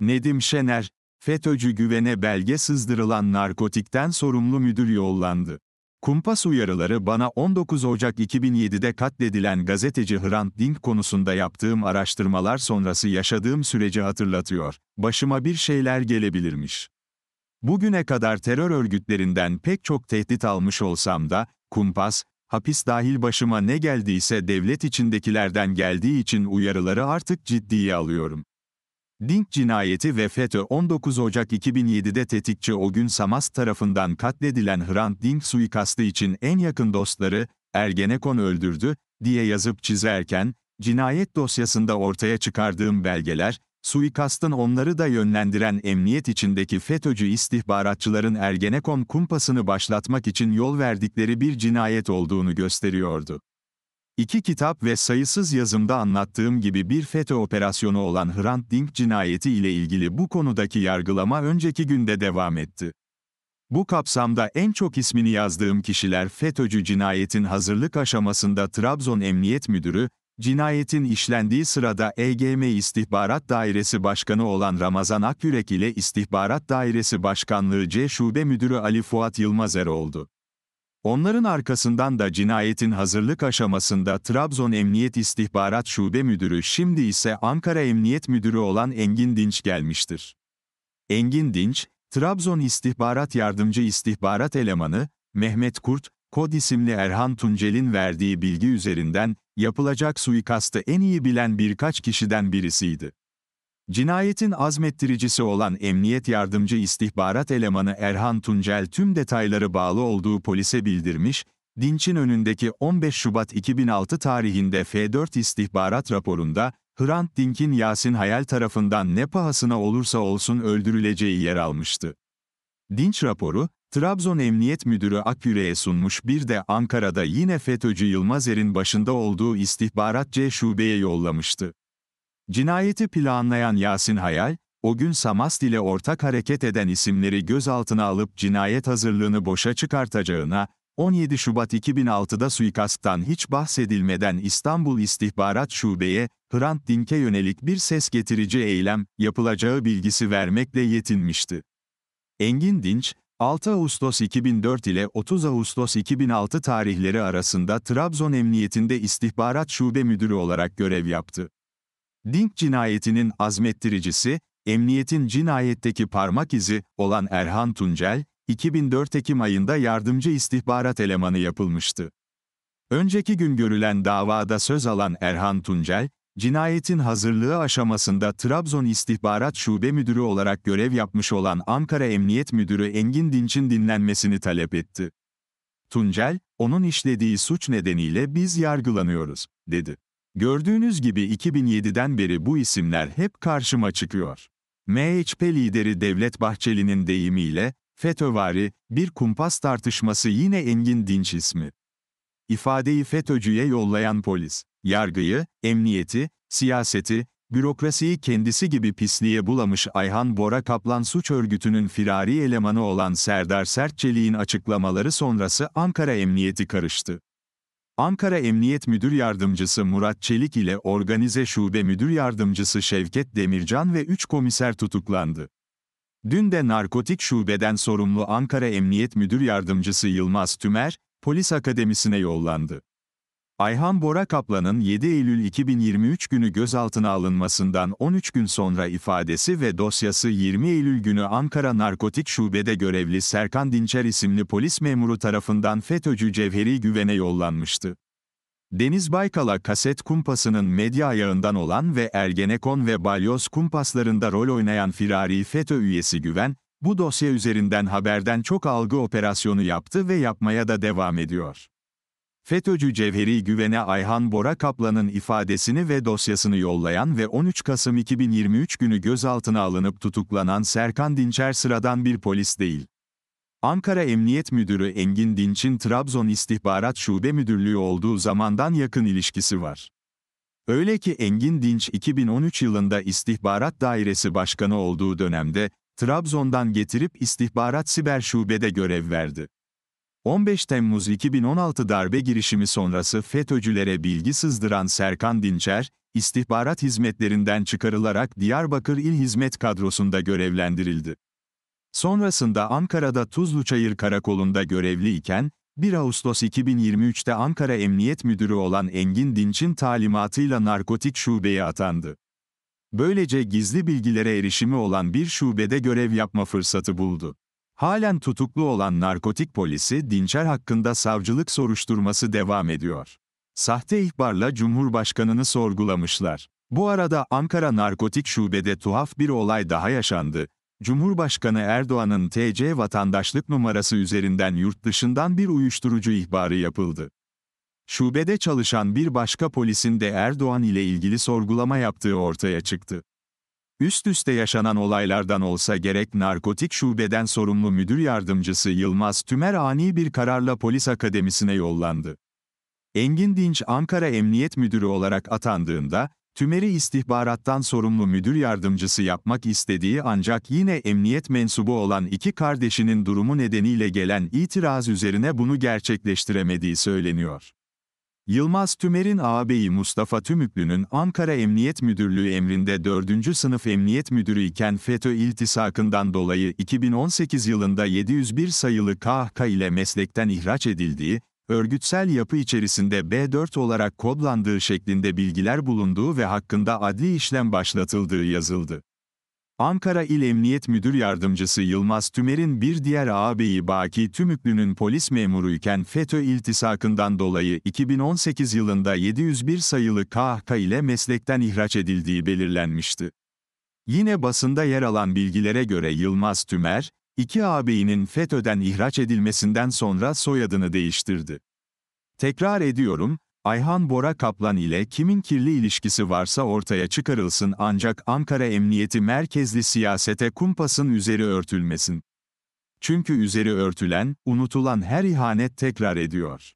Nedim Şener, FETÖ'cü güvene belge sızdırılan narkotikten sorumlu müdür yollandı. Kumpas uyarıları bana 19 Ocak 2007'de katledilen gazeteci Hrant Dink konusunda yaptığım araştırmalar sonrası yaşadığım süreci hatırlatıyor. Başıma bir şeyler gelebilirmiş. Bugüne kadar terör örgütlerinden pek çok tehdit almış olsam da, kumpas, hapis dahil başıma ne geldiyse devlet içindekilerden geldiği için uyarıları artık ciddiye alıyorum. Dink cinayeti ve FETÖ 19 Ocak 2007'de tetikçi o gün Samas tarafından katledilen Hrant Dink suikastı için en yakın dostları, Ergenekon öldürdü, diye yazıp çizerken, cinayet dosyasında ortaya çıkardığım belgeler, suikastın onları da yönlendiren emniyet içindeki FETÖ'cü istihbaratçıların Ergenekon kumpasını başlatmak için yol verdikleri bir cinayet olduğunu gösteriyordu. İki kitap ve sayısız yazımda anlattığım gibi bir FETÖ operasyonu olan Hrant Dink cinayeti ile ilgili bu konudaki yargılama önceki günde devam etti. Bu kapsamda en çok ismini yazdığım kişiler FETÖ'cü cinayetin hazırlık aşamasında Trabzon Emniyet Müdürü, cinayetin işlendiği sırada EGM İstihbarat Dairesi Başkanı olan Ramazan Akyürek ile İstihbarat Dairesi Başkanlığı C Şube Müdürü Ali Fuat Yılmazer oldu. Onların arkasından da cinayetin hazırlık aşamasında Trabzon Emniyet İstihbarat Şube Müdürü şimdi ise Ankara Emniyet Müdürü olan Engin Dinç gelmiştir. Engin Dinç, Trabzon İstihbarat Yardımcı İstihbarat Elemanı, Mehmet Kurt, Kod isimli Erhan Tuncel'in verdiği bilgi üzerinden, yapılacak suikastı en iyi bilen birkaç kişiden birisiydi. Cinayetin azmettiricisi olan emniyet yardımcı istihbarat elemanı Erhan Tuncel tüm detayları bağlı olduğu polise bildirmiş, Dinç'in önündeki 15 Şubat 2006 tarihinde F4 istihbarat raporunda, Hrant Dink'in Yasin Hayal tarafından ne pahasına olursa olsun öldürüleceği yer almıştı. Dinç raporu, Trabzon Emniyet Müdürü Akgüre'ye sunmuş bir de Ankara'da yine FETÖ'cü Yılmaz Er'in başında olduğu istihbarat C şubeye yollamıştı. Cinayeti planlayan Yasin Hayal, o gün Samast ile ortak hareket eden isimleri gözaltına alıp cinayet hazırlığını boşa çıkartacağına, 17 Şubat 2006'da suikasttan hiç bahsedilmeden İstanbul İstihbarat Şube'ye, Hrant Dink'e yönelik bir ses getirici eylem yapılacağı bilgisi vermekle yetinmişti. Engin Dinç, 6 Ağustos 2004 ile 30 Ağustos 2006 tarihleri arasında Trabzon Emniyetinde İstihbarat Şube Müdürü olarak görev yaptı. Dink cinayetinin azmettiricisi, emniyetin cinayetteki parmak izi olan Erhan Tuncel, 2004 Ekim ayında yardımcı istihbarat elemanı yapılmıştı. Önceki gün görülen davada söz alan Erhan Tuncel, cinayetin hazırlığı aşamasında Trabzon İstihbarat Şube Müdürü olarak görev yapmış olan Ankara Emniyet Müdürü Engin Dinç'in dinlenmesini talep etti. Tuncel, onun işlediği suç nedeniyle biz yargılanıyoruz, dedi. Gördüğünüz gibi 2007'den beri bu isimler hep karşıma çıkıyor. MHP lideri Devlet Bahçeli'nin deyimiyle, FETÖ'vari, bir kumpas tartışması yine Engin Dinç ismi. İfadeyi FETÖ'cüye yollayan polis, yargıyı, emniyeti, siyaseti, bürokrasiyi kendisi gibi pisliğe bulamış Ayhan Bora Kaplan suç örgütünün firari elemanı olan Serdar Sertçeli'nin açıklamaları sonrası Ankara Emniyeti karıştı. Ankara Emniyet Müdür Yardımcısı Murat Çelik ile Organize Şube Müdür Yardımcısı Şevket Demircan ve 3 komiser tutuklandı. Dün de narkotik şubeden sorumlu Ankara Emniyet Müdür Yardımcısı Yılmaz Tümer, polis akademisine yollandı. Ayhan Bora Kaplan'ın 7 Eylül 2023 günü gözaltına alınmasından 13 gün sonra ifadesi ve dosyası 20 Eylül günü Ankara Narkotik Şube'de görevli Serkan Dinçer isimli polis memuru tarafından FETÖ'cü Cevheri Güven'e yollanmıştı. Deniz Baykal'a kaset kumpasının medya ayağından olan ve Ergenekon ve Balyoz kumpaslarında rol oynayan firari FETÖ üyesi Güven, bu dosya üzerinden haberden çok algı operasyonu yaptı ve yapmaya da devam ediyor. FETÖ'cü Cevheri Güven'e Ayhan Bora Kaplan'ın ifadesini ve dosyasını yollayan ve 13 Kasım 2023 günü gözaltına alınıp tutuklanan Serkan Dinçer sıradan bir polis değil. Ankara Emniyet Müdürü Engin Dinç'in Trabzon İstihbarat Şube Müdürlüğü olduğu zamandan yakın ilişkisi var. Öyle ki Engin Dinç 2013 yılında İstihbarat Dairesi Başkanı olduğu dönemde Trabzon'dan getirip İstihbarat Siber Şube'de görev verdi. 15 Temmuz 2016 darbe girişimi sonrası FETÖ'cülere bilgi sızdıran Serkan Dinçer, istihbarat hizmetlerinden çıkarılarak Diyarbakır İl Hizmet Kadrosu'nda görevlendirildi. Sonrasında Ankara'da Tuzluçayır Karakolu'nda görevli iken, 1 Ağustos 2023'te Ankara Emniyet Müdürü olan Engin Dinç'in talimatıyla narkotik şubeye atandı. Böylece gizli bilgilere erişimi olan bir şubede görev yapma fırsatı buldu. Halen tutuklu olan narkotik polisi Dinçer hakkında savcılık soruşturması devam ediyor. Sahte ihbarla Cumhurbaşkanını sorgulamışlar. Bu arada Ankara Narkotik Şube'de tuhaf bir olay daha yaşandı. Cumhurbaşkanı Erdoğan'ın TC vatandaşlık numarası üzerinden yurt dışından bir uyuşturucu ihbarı yapıldı. Şubede çalışan bir başka polisin de Erdoğan ile ilgili sorgulama yaptığı ortaya çıktı. Üst üste yaşanan olaylardan olsa gerek narkotik şubeden sorumlu müdür yardımcısı Yılmaz Tümer ani bir kararla polis akademisine yollandı. Engin Dinç Ankara Emniyet Müdürü olarak atandığında, Tümer'i istihbarattan sorumlu müdür yardımcısı yapmak istediği ancak yine emniyet mensubu olan iki kardeşinin durumu nedeniyle gelen itiraz üzerine bunu gerçekleştiremediği söyleniyor. Yılmaz Tümer'in ağabeyi Mustafa Tümüklü'nün Ankara Emniyet Müdürlüğü emrinde 4. sınıf emniyet müdürü iken FETÖ iltisakından dolayı 2018 yılında 701 sayılı KHK ile meslekten ihraç edildiği, örgütsel yapı içerisinde B4 olarak kodlandığı şeklinde bilgiler bulunduğu ve hakkında adli işlem başlatıldığı yazıldı. Ankara İl Emniyet Müdür Yardımcısı Yılmaz Tümer'in bir diğer ağabeyi Baki Tümüklü'nün polis memuruyken FETÖ iltisakından dolayı 2018 yılında 701 sayılı KHK ile meslekten ihraç edildiği belirlenmişti. Yine basında yer alan bilgilere göre Yılmaz Tümer, iki ağabeyinin FETÖ'den ihraç edilmesinden sonra soyadını değiştirdi. Tekrar ediyorum, Ayhan Bora Kaplan ile kimin kirli ilişkisi varsa ortaya çıkarılsın ancak Ankara Emniyeti merkezli siyasete kumpasın üzeri örtülmesin. Çünkü üzeri örtülen, unutulan her ihanet tekrar ediyor.